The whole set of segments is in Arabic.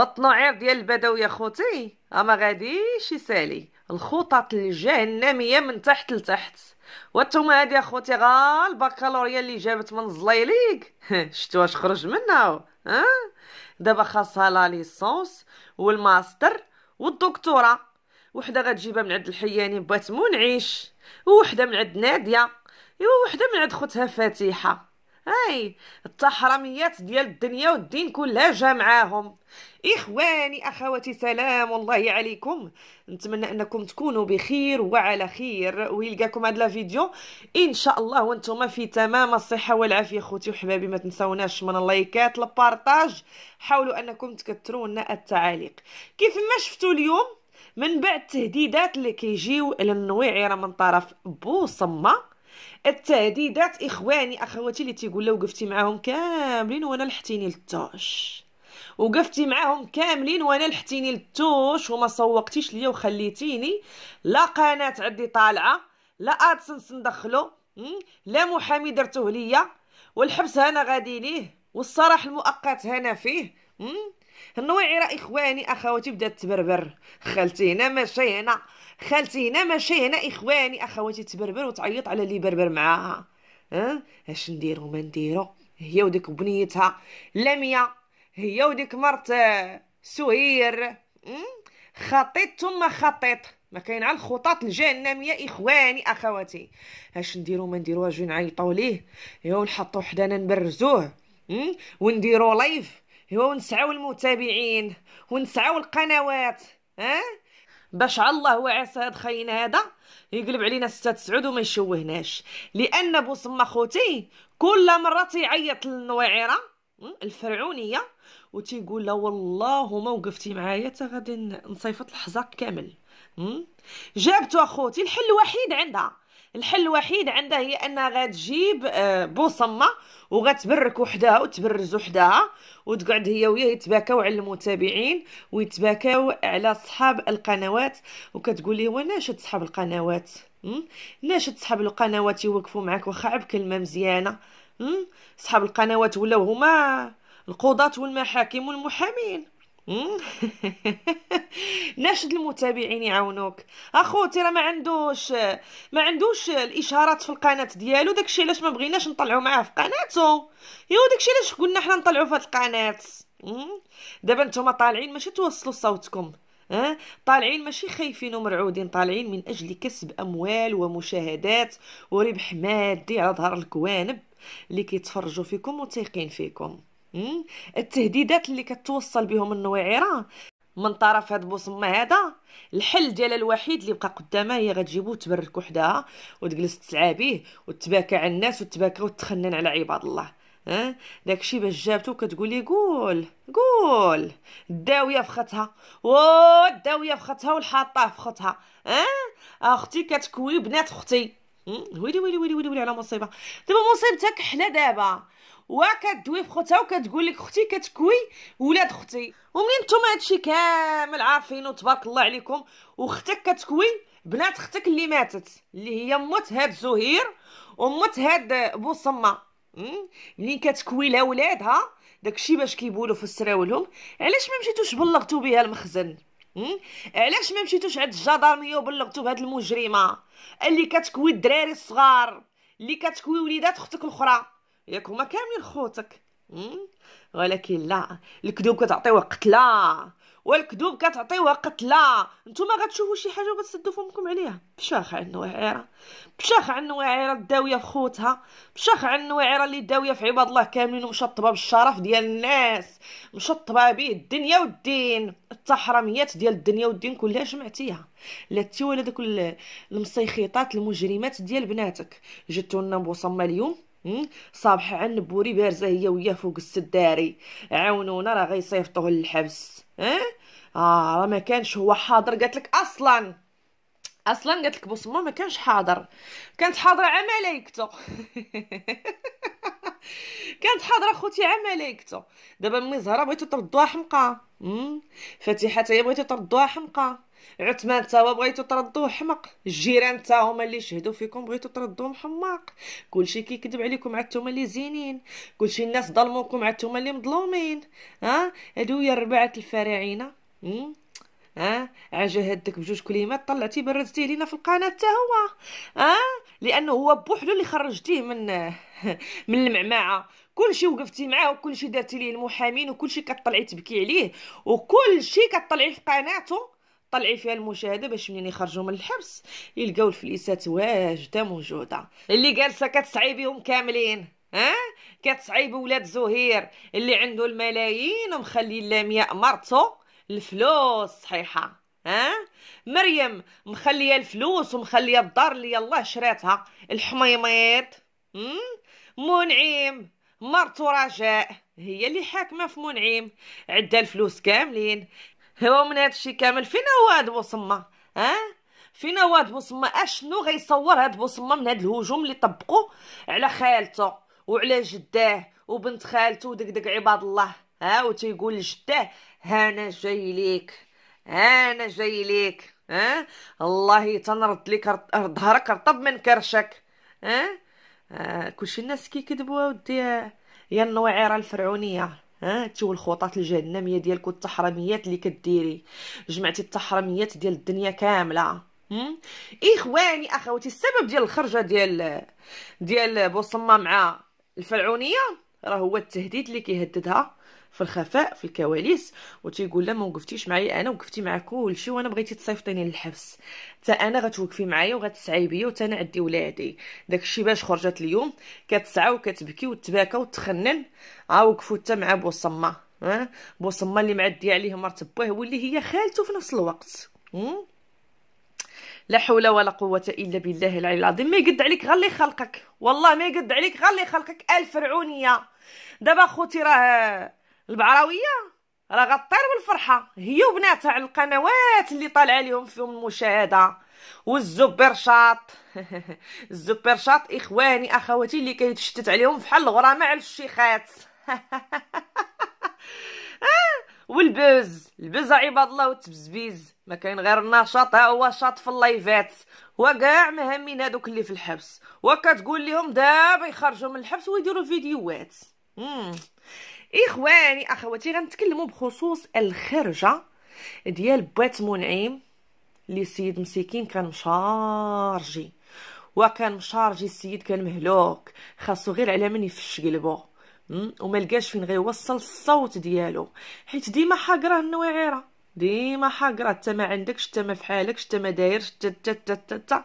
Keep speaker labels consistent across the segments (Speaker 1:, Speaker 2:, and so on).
Speaker 1: الطناعير ديال البدو يا خوتي اما غاديش يسالي الخطط الجهنميه من تحت لتحت وانتم هادي يا خوتي غا البكالوريا اللي جابت من الزليليك شتو اش خرج منها ها دابا خاصها لا ليسونس والماستر والدكتوراه وحده غتجيبها من عند الحياني بات منعش وحده من عند ناديه وحده من عند خوتها فاتحه هاي التحرميات ديال الدنيا والدين كلها جا معاهم اخواني اخواتي سلام الله عليكم نتمنى انكم تكونوا بخير وعلى خير ويلقاكم هاد الفيديو ان شاء الله وانتم في تمام الصحه والعافيه خوتي وحبابي ما تنسوناش من اللايكات البارطاج حاولوا انكم تكثروا لنا التعاليق كيف ما شفتوا اليوم من بعد التهديدات اللي كيجيو للنويعره من طرف بوصمه التهديدات اخواني اخواتي اللي تيقول له وقفتي معاهم كاملين وانا لحتيني للطاش وقفتي معاهم كاملين وانا لحتيني للتوش وما سوقتيش ليا وخليتيني لا قناه عندي طالعه لا ادسنس ندخلو لا محامي درتوه ليا والحبس انا غادي ليه والصراح المؤقت هنا فيه النويعي راه اخواني اخواتي بدات تبربر خالتي هنا ماشي هنا خالتي هنا ماشي هنا اخواني اخواتي تبربر وتعيط على اللي بربر معاها ها أه؟ اش نديرو ما نديرو هي وديك بنيتها لميا هي وديك مرت سهير خطيط ثم خطيط ما كاين على الخطط الجهنميه اخواني اخواتي اش نديرو ما نديرو اجي نعيطو ليه يا نحطو حدانا نبرزوه ونديرو لايف ونسعوا المتابعين ونسعوا القنوات ها أه؟ باش الله وعسى هاد خينا هذا يقلب علينا ستة سعود وما يشوهناش لان بوسما خوتي كل مره تيعيط للنويره الفرعونيه وتيقول لها والله ما وقفتي معايا حتى غادي نصيفط الحزاق كامل جابتو اخوتي الحل الوحيد عندها الحل الوحيد عندها هي انها غتجيب آه، بوصمه وغتبرك وحدها وتبرز وحدها وتقعد هي وياه يتباكاو على المتابعين ويتباكاو على صحاب القنوات وكتقول لي وناشد صحاب القنوات ناشد صحاب القنوات يوقفوا معك واخا عبك كلمه مزيانه صحاب القنوات ولاو هما القضاة والمحاكم والمحامين ناشد المتابعين يعاونوك اخوتي راه ما عندوش ما عندوش الاشارات في القناه ديالو داكشي علاش ما بغيناش نطلعوا معاه في قناته يو داكشي علاش قلنا حنا نطلعوا في هاد القناه دابا نتوما طالعين ماشي توصلوا صوتكم أه؟ طالعين ماشي خايفين ومرعودين طالعين من اجل كسب اموال ومشاهدات وربح مادي على ظهر الكوانب اللي كيتفرجوا فيكم وتيقين فيكم إيه؟ التهديدات اللي كتوصل بهم النويعره من طرف هاد بوصمه هذا الحل ديالها الوحيد اللي بقى قدامها هي غتجيبو تبرك وحدها وتجلس تسعى وتباكى على الناس وتباكى وتخنن على عباد الله ها داكشي باش جابتو كتقولي قول قول الداويه فختها وداويه الداويه فختها والحاطه فختها ها اختي كتكوي بنات اختي ويلي ويلي ويلي ويلي على مصيبه دابا مصيبتك حنا دابا وكدوي في خوتها وكتقول لك اختي كتكوي ولاد اختي ومنين نتوما هادشي كامل عارفينو تبارك الله عليكم واختك كتكوي بنات اختك اللي ماتت اللي هي مت هاد زهير ومت هاد بوصمه منين كتكوي لها ولادها داكشي باش كيبولوا في السراولهم علاش ما مشيتوش بلغتو بها المخزن علاش ما مشيتوش عند الجدارميه وبلغتو بهاد المجرمه اللي كتكوي الدراري الصغار اللي كتكوي وليدات اختك الاخرى ياك هما كاملين خوتك ولكن لا الكذوب كتعطيوه قتله والكذوب كتعطيوها قتله نتوما غتشوفوا شي حاجه وغتسدوا فمكم عليها بشاخ عن وعيره بشاخ عن وعيره الداويه في خوتها بشاخ عن وعيره اللي داويه في عباد الله كاملين ومشطبه بالشرف ديال الناس مشطبه به الدنيا والدين التحرميات ديال الدنيا والدين كلها جمعتيها تي ولا داك المصيخيطات المجرمات ديال بناتك جاتو لنا بوصمه اليوم صابحه عن بوري بارزه هي وياه فوق السداري عاونونا راه غيصيفطوه للحبس اه اه راه ما كانش هو حاضر قالت لك اصلا اصلا قالت لك بصمه ما كانش حاضر كانت حاضره عملايكتو كانت حاضره خوتي عملايكتو دابا مي زهره بغيتو تردوها حمقى فاتحه هي بغيتو تردوها حمقى عثمان تا هو بغيتو تردوه حمق الجيران تا هما اللي شهدوا فيكم بغيتو تردوهم حماق كلشي كيكذب عليكم عاد اللي زينين كلشي الناس ظلموكم عاد اللي مظلومين ها هادو هي ربعه الفراعنه ها عجا هدك بجوج كلمات طلعتي برزتيه لينا في القناه تا هو ها لانه هو بوحدو اللي خرجتيه من من المعمعه كلشي وقفتي معاه وكلشي درتي ليه المحامين وكلشي كطلعي تبكي عليه وكلشي كطلعي في قناته طلعي فيها المشاهده باش منين يخرجوا من الحبس يلقاو الفليسات واجده موجوده اللي جالسه كتسعي بهم كاملين ها كتسعي بولاد زهير اللي عنده الملايين ومخلي لامياء مرته الفلوس صحيحه ها مريم مخليه الفلوس ومخليه الدار اللي الله شراتها الحميميط منعيم مرتو رجاء هي اللي حاكمه في منعيم عندها الفلوس كاملين هو من هادشي كامل فين هو هاد بوصمه ها فين هو هاد بوصمه اشنو غيصور هاد بوصمه من هاد الهجوم اللي طبقوا على خالته وعلى جداه وبنت خالته ودك دك عباد الله ها وتيقول لجداه هانا جاي ليك هانا جاي ليك ها الله تنرد ليك ظهرك رطب من كرشك ها آه كلشي الناس كيكذبوا ودي يا النوعره الفرعونيه ها تيو الخطط الجهنميه ديالك والتحرميات اللي كديري جمعتي التحرميات ديال الدنيا كامله اخواني اخواتي السبب ديال الخرجه ديال ديال بوصمه مع الفرعونيه راه هو التهديد اللي كيهددها في الخفاء في الكواليس وتيقول لها ما وقفتيش معايا انا وقفتي مع كلشي وانا بغيتي تصيفطيني للحبس حتى انا غتوقفي معايا وغتسعي بيا وتا انا عندي ولادي داكشي باش خرجت اليوم كتسعى وكتبكي وتباكى وتخنن عا وقفوا حتى مع بوصمه ها بوصمه اللي معديه عليه مرت باه واللي هي خالته في نفس الوقت لا حول ولا قوة إلا بالله العلي العظيم ما يقد عليك غير اللي خلقك والله ما يقد عليك غير اللي خلقك الفرعونية دابا خوتي راه البعراويه راه غطير بالفرحه هي وبناتها على القنوات اللي طالعه لهم فيهم المشاهده والزبير شاط الزبير شاط اخواني اخواتي اللي كيتشتت عليهم بحال الغرامه على الشيخات آه، والبوز البوز عباد الله والتبزبيز ما كاين غير النشاط هو شاط في اللايفات وكاع مهمين هادوك اللي في الحبس وكتقول لهم دابا يخرجوا من الحبس ويديروا فيديوهات اخواني اخواتي غنتكلموا بخصوص الخرجه ديال بات منعيم اللي السيد مسكين كان مشارجي وكان مشارجي السيد كان مهلوك خاصو غير على من يفش قلبو وما لقاش فين غيوصل الصوت ديالو حيت ديما حاقره النويعره ديما حاقره حتى ما عندكش حتى ما حالك حتى ما دايرش تا تا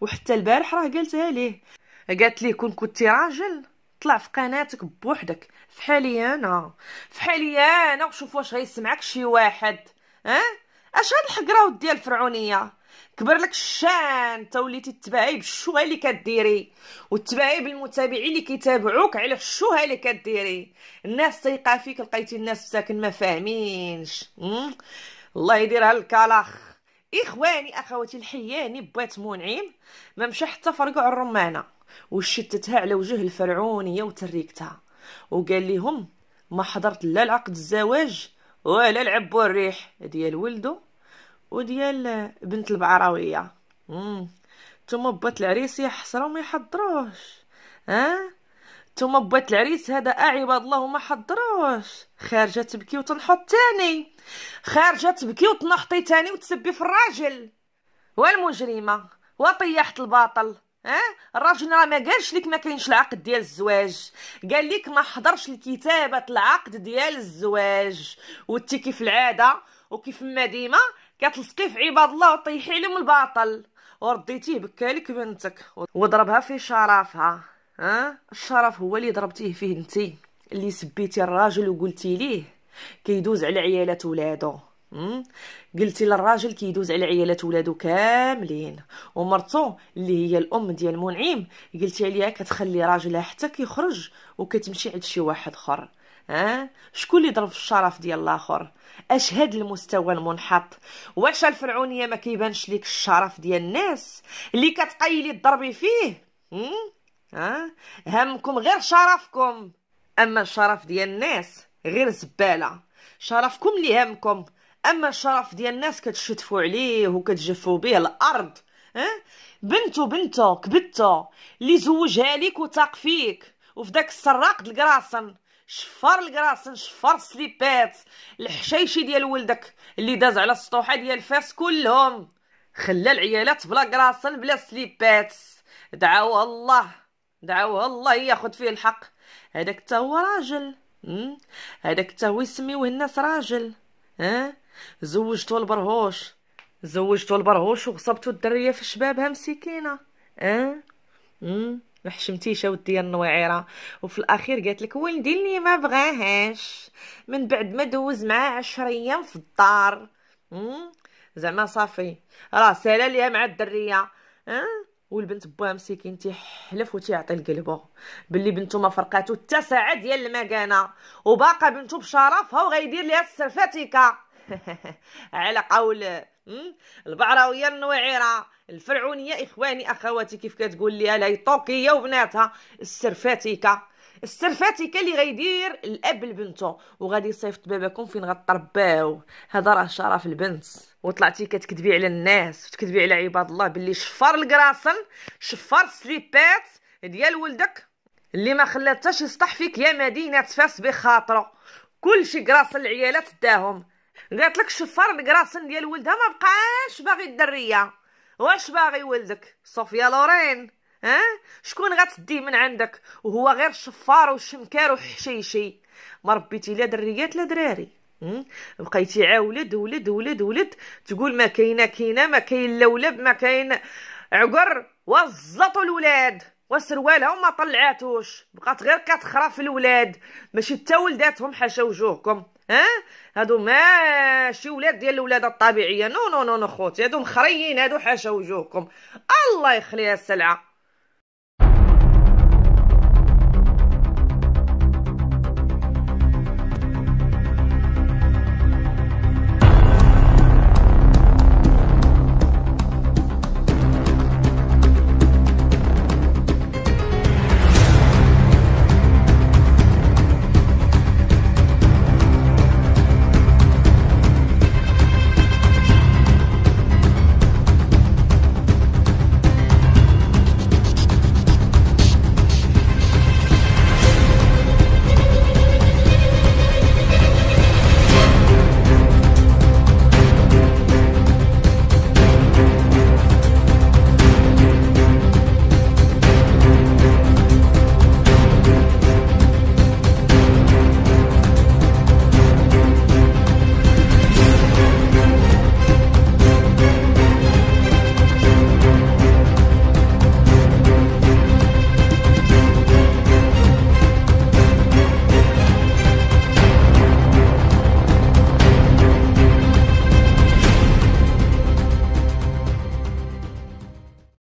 Speaker 1: وحتى البارح راه قالتها ليه قالت ليه كون كنتي راجل طلع في قناتك بوحدك فحالي آه. انا فحالي انا وشوف واش غيسمعك شي واحد ها أه؟ اش هاد الحقراوت ديال الفرعونيه كبر لك الشان انت وليتي تباعي بالشوهه اللي كديري وتباعي بالمتابعين اللي كيتابعوك على الشوهه اللي كديري الناس تيقى فيك لقيتي الناس ساكن ما فاهمينش الله يديرها الكلاخ اخواني اخواتي الحياني بات منعم ما مشى حتى فرقع الرمانه وشتتها على وجه الفرعونية وتريكتها وقال لهم ما حضرت لا العقد الزواج ولا العب والريح ديال ولده وديال بنت البعراوية ثم بات العريس يحصره وما يحضروش ها ثم بات العريس هذا عباد الله وما حضروش خارجه تبكي وتنحط تاني خارجه تبكي وتنحطي تاني وتسبي في الراجل والمجرمه وطيحت الباطل اه الراجل راه ما قالش لك ما كاينش العقد ديال الزواج قال لك ما حضرش لكتابه العقد ديال الزواج وتي كيف العاده وكيف ما ديما كتلصقي في عباد الله وطيحي لهم الباطل ورديتيه بكالك بنتك وضربها في شرفها ها الشرف هو اللي ضربتيه فيه انت اللي سبيتي الراجل وقلتي ليه كيدوز على عيالات ولادو قلتي للراجل كيدوز على عيالات ولادو كاملين ومرتو اللي هي الام ديال منعيم قلتي عليها كتخلي راجلها حتى كيخرج وكتمشي عند شي واحد اخر ها شكون اللي ضرب الشرف ديال الاخر اش هاد المستوى المنحط واش الفرعونيه ما كيبانش ليك الشرف ديال الناس اللي كتقيلي الضربي فيه ها همكم غير شرفكم اما الشرف ديال الناس غير زباله شرفكم اللي همكم اما الشرف ديال الناس كتشتفوا عليه وكتجفوا به الارض ها بنتو بنتو كبتو اللي زوجها ليك وثاق فيك وفي داك السراق القراصن شفار الكراسن شفار سليبات الحشايشي ديال ولدك اللي داز على السطوحه ديال فاس كلهم خلى العيالات بلا كراسن بلا سليبات دعاو الله دعاو الله ياخد فيه الحق هذاك تا هو راجل هذاك تا هو يسميوه الناس راجل ها اه؟ زوجتو البرهوش زوجتو البرهوش وغصبتو الدريه في شبابها مسكينه اه امم ما حشمتيش اودي النويعيره وفي الاخير قالت لك ولدي اللي ما بغاهاش من بعد ما دوز معاه 10 ايام في الدار امم زعما صافي راه سالا ليها مع الدريه اه والبنت بوها مسكين تيحلف وتيعطي لقلبو باللي بنتو ما فرقاتو حتى ساعه ديال المكانه وباقا بنتو بشرفها وغيدير ليها السرفاتيكا على قول البعراويه النويعره الفرعونيه اخواني اخواتي كيف كتقول ليها لي طوكيه وبناتها السرفاتيكا السرفاتيكا اللي غيدير الاب لبنته وغادي يصيفط باباكم فين غترباو هذا راه شرف البنت وطلعتي كتكذبي على الناس وتكذبي على عباد الله باللي شفار الكراسن شفار السليبات ديال ولدك اللي ما شي سطح فيك يا مدينه فاس بخاطره كلشي كراسن العيالات داهم قالت لك شفار الكراسن ديال ولدها ما بقاش باغي الدريه واش باغي ولدك صوفيا لورين ها أه؟ شكون غتدي من عندك وهو غير شفار وشمكار وحشيشي ما ربيتي لا دريات لا دراري بقيتي عاولد ولد ولد ولد تقول ما كاينه كاينه ما كاين لا ولد ما كاين عقر وزطوا الولاد وسروالها وما طلعاتوش بقات غير كتخرا في الولاد ماشي حتى ولداتهم حاشا وجوهكم ها هادو ماشي ولاد ديال الولاده الطبيعيه نو نو نو نو خوتي هادو مخريين هادو حاشا وجوهكم الله يخليها السلعه